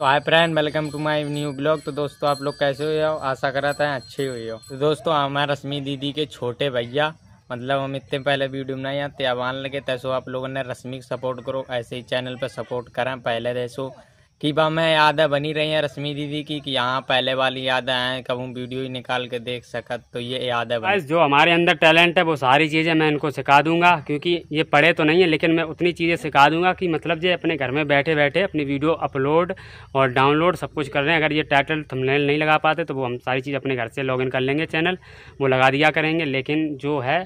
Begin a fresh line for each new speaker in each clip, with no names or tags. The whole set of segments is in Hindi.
तो hi friend welcome to my new blog तो दोस्तों आप लोग कैसे हुए हो आशा कराता है अच्छे हुए हो तो दोस्तों हमारे रश्मि दीदी के छोटे भैया मतलब हम इतने पहले वीडियो बनाए हैं त्यावान तो लगे तैसो आप लोगों ने रश्मि को सपोर्ट करो ऐसे ही चैनल पर सपोर्ट करें पहले तैसो कि मैं यादें बनी रही हैं रश्मि दीदी की कि यहाँ पहले वाली यादें हैं कब हम वीडियो ही निकाल के देख सकत
तो ये यादें बस जो हमारे अंदर टैलेंट है वो सारी चीज़ें मैं इनको सिखा दूंगा क्योंकि ये पढ़े तो नहीं है लेकिन मैं उतनी चीज़ें सिखा दूंगा कि मतलब ये अपने घर में बैठे बैठे अपनी वीडियो अपलोड और डाउनलोड सब कुछ कर रहे हैं अगर ये टाइटल थमलेल नहीं लगा पाते तो वो हम सारी चीज़ अपने घर से लॉग कर लेंगे चैनल वो लगा दिया करेंगे लेकिन जो है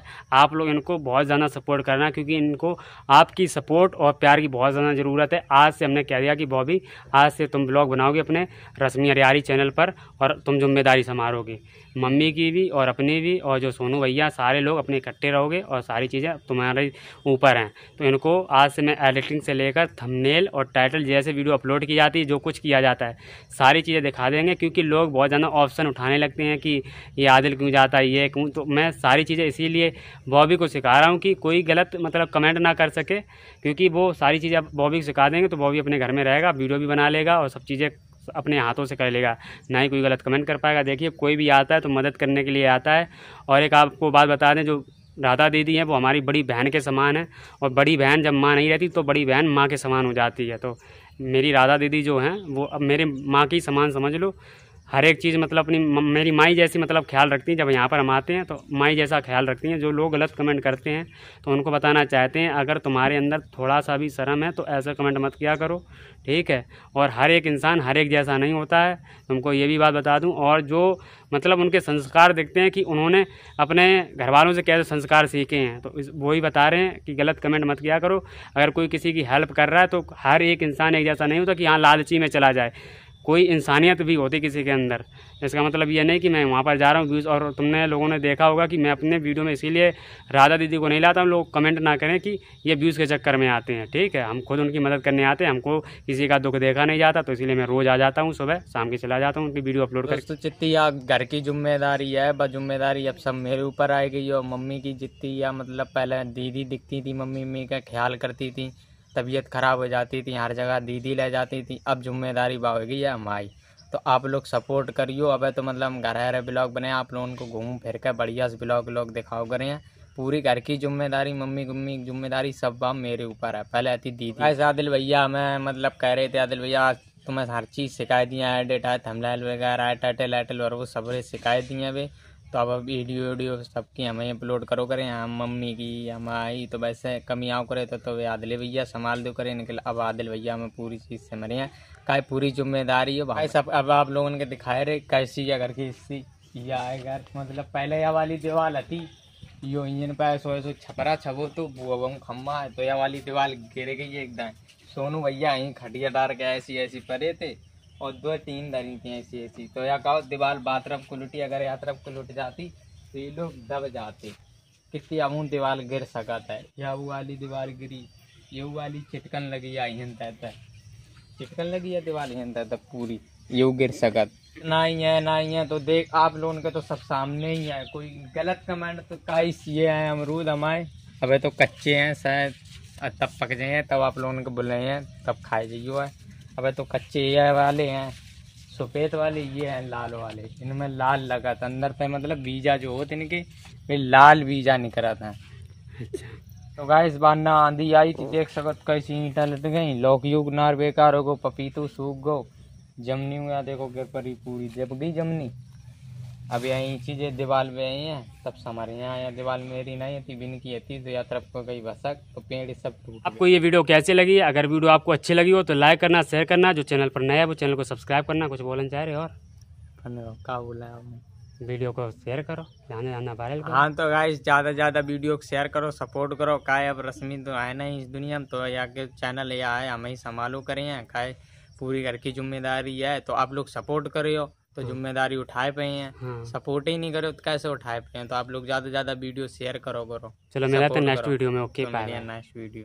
आप लोग इनको बहुत ज़्यादा सपोर्ट करना क्योंकि इनको आपकी सपोर्ट और प्यार की बहुत ज़्यादा ज़रूरत है आज से हमने कह दिया कि बॉबी आज से तुम ब्लॉग बनाओगे अपने रश्मि हरियारी चैनल पर और तुम जिम्मेदारी संभालोगे मम्मी की भी और अपनी भी और जो सोनू भैया सारे लोग अपने इकट्ठे रहोगे और सारी चीज़ें तुम्हारे ऊपर हैं तो इनको आज से मैं एडिटिंग से लेकर थंबनेल और टाइटल जैसे वीडियो अपलोड की जाती है जो कुछ किया जाता है सारी चीज़ें दिखा देंगे क्योंकि लोग बहुत ज़्यादा ऑप्शन उठाने लगते हैं कि ये आदिल क्यों जाता है ये क्यों तो मैं सारी चीज़ें इसीलिए बॉबी को सिखा रहा हूँ कि कोई गलत मतलब कमेंट ना कर सके क्योंकि वो सारी चीज़ें बॉबी को सिखा देंगे तो बॉबी अपने घर में रहेगा वीडियो भी बना लेगा और सब चीज़ें अपने हाथों से कर लेगा ना ही कोई गलत कमेंट कर पाएगा देखिए कोई भी आता है तो मदद करने के लिए आता है और एक आपको बात बता दें जो राधा दीदी हैं वो हमारी बड़ी बहन के समान है और बड़ी बहन जब माँ नहीं रहती तो बड़ी बहन माँ के समान हो जाती है तो मेरी राधा दीदी जो हैं वो अब मेरे माँ की समान समझ लो हर एक चीज़ मतलब अपनी मेरी माई जैसी मतलब ख्याल रखती हैं जब यहाँ पर हम आते हैं तो माई जैसा ख्याल रखती हैं जो लोग गलत कमेंट करते हैं तो उनको बताना चाहते हैं अगर तुम्हारे अंदर थोड़ा सा भी शर्म है तो ऐसा कमेंट मत किया करो ठीक है और हर एक इंसान हर एक जैसा नहीं होता है तुमको ये भी बात बता दूँ और जो मतलब उनके संस्कार देखते हैं कि उन्होंने अपने घर वालों से कैसे संस्कार सीखे हैं तो वही बता रहे हैं कि गलत कमेंट मत किया करो अगर कोई किसी की हेल्प कर रहा है तो हर एक इंसान एक जैसा नहीं होता कि यहाँ लालची में चला जाए कोई इंसानियत भी होती किसी के अंदर इसका मतलब ये नहीं कि मैं वहाँ पर जा रहा हूँ व्यूज़ और तुमने लोगों ने देखा होगा कि मैं अपने वीडियो में इसीलिए राधा दीदी को नहीं लाता हम लोग कमेंट ना करें कि ये व्यूज़ के चक्कर में आते हैं ठीक है हम खुद उनकी मदद करने आते हैं हमको किसी का दुख देखा नहीं जाता तो इसीलिए मैं रोज़ आ जाता हूँ सुबह शाम के चला जाता हूँ उनकी वीडियो अपलोड कर तो जितनी या घर की जिम्मेदारी है बस
जिम्मेदारी अब सब मेरे ऊपर आएगी और मम्मी की जितनी या मतलब पहले दीदी दिखती थी मम्मी मम्मी का ख्याल करती थी तबीयत ख़राब हो जाती थी हर जगह दीदी ले जाती थी अब जिम्मेदारी बागी है हमारी तो आप लोग सपोर्ट करियो अब तो मतलब घर हरे ब्लॉग बने आप लोग उनको घूम फिर कर बढ़िया से ब्लॉग व्लॉग दिखाओ करें हैं पूरी घर की जिम्मेदारी मम्मी गुम्मी की जिम्मेदारी सब बा मेरे ऊपर है पहले आती दीदी ऐसे आदिल भैया हमें मतलब कह रहे थे आदिल भैया तुम्हें हर चीज़ दी है एडिट आए थमलाइल वगैरह टाइटल आइटल और वो सब दी दिए वे तो आप वीडियो वीडियो सबकी हमें अपलोड करो करें हम मम्मी की हम आई तो वैसे कमी आओ करे तो तो आदिल भैया संभाल दो करें निकल अब आदिल भैया हमें पूरी चीज़ से मरे हैं का पूरी जिम्मेदारी है भाई सब अब आप लोगों के दिखाए रहे कैसी या घर की इसी या घर मतलब पहले यह वाली दीवार थी यो इंजन पे सो ऐसो छपरा छपो तो वो अब हम है तो यह वाली दीवार गिर गई एकदम सोनू भैया यहीं खटिया डार के ऐसी ऐसी परे थे और दो तीन दरी थी ऐसी ऐसी तो या कहो दीवार बाथरूम को लुटी अगर यहाँ तरफ को लुट जाती तो ये लोग दब जाते कितनी अमून दीवार गिर सका था यह वो वाली दीवार गिरी ये वाली चिटकन लगी या हिंदा था तो। चिटकन लगी या दीवार हिंदा तो पूरी ये गिर सका ना ही है ना ही है तो देख आप लोगों के तो सब सामने ही है कोई गलत कमेंट तो का ये है अमरूद हमारे अबे तो कच्चे हैं शायद तब पक जाए तब आप लोगों को बुलाए हैं तब खाए जाइए है अब तो कच्चे ये वाले हैं सफ़ेद वाले ये हैं लाल वाले इनमें लाल लगा था अंदर पे मतलब बीजा जो होते इनके वे लाल बीजा निकला था
अच्छा
तो गाय इस बार ना आंधी आई थी देख सको कैसी ईटा लट गई युग नार बेकार हो गो पपीतू सूख गो जमनी हुआ देखो गिर परी पूरी जब गई जमनी अब यही चीज़ें दीवार में आई हैं सब हमारे यहाँ आया दीवार मेरी नहीं थी बिन की थी तो या तरफ को गई बसक तो पेड़ सब
आपको ये वीडियो कैसे लगी अगर वीडियो आपको अच्छी लगी हो तो लाइक करना शेयर करना जो चैनल पर नया है वो चैनल को सब्सक्राइब करना कुछ बोलना चाह रहे और क्या बोला वीडियो को शेयर करो जाना जाना वायरल हाँ
तो गाइस ज़्यादा ज़्यादा वीडियो को शेयर करो सपोर्ट करो का अब रश्मि तो आए ना इस दुनिया में तो या के चैनल या आए हम ही संभालो करें काय पूरी घर की जिम्मेदारी है तो आप लोग सपोर्ट करो तो हम्म। जिम्मेदारी उठाए पे हैं हाँ। सपोर्ट ही नहीं करे तो कैसे उठाए पे हैं तो आप लोग ज्यादा से ज्यादा वीडियो शेयर करो करो चलो मिला नेक्स्ट वीडियो में ओके नेक्स्ट
वीडियो